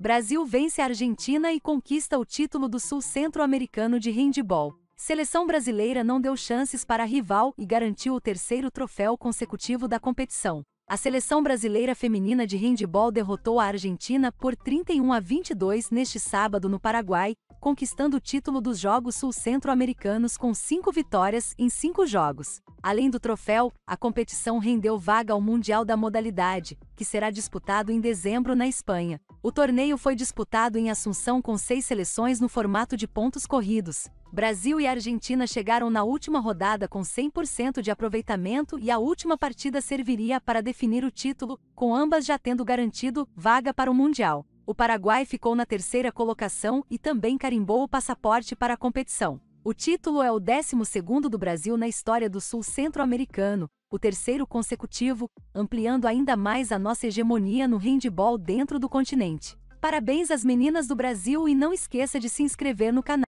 Brasil vence a Argentina e conquista o título do Sul Centro-Americano de Handball. Seleção brasileira não deu chances para a rival e garantiu o terceiro troféu consecutivo da competição. A seleção brasileira feminina de handball derrotou a Argentina por 31 a 22 neste sábado no Paraguai, conquistando o título dos Jogos Sul-Centro-Americanos com cinco vitórias em cinco jogos. Além do troféu, a competição rendeu vaga ao Mundial da modalidade, que será disputado em dezembro na Espanha. O torneio foi disputado em Assunção com seis seleções no formato de pontos corridos, Brasil e Argentina chegaram na última rodada com 100% de aproveitamento e a última partida serviria para definir o título, com ambas já tendo garantido vaga para o Mundial. O Paraguai ficou na terceira colocação e também carimbou o passaporte para a competição. O título é o 12 do Brasil na história do Sul Centro-Americano, o terceiro consecutivo, ampliando ainda mais a nossa hegemonia no handball dentro do continente. Parabéns às meninas do Brasil e não esqueça de se inscrever no canal.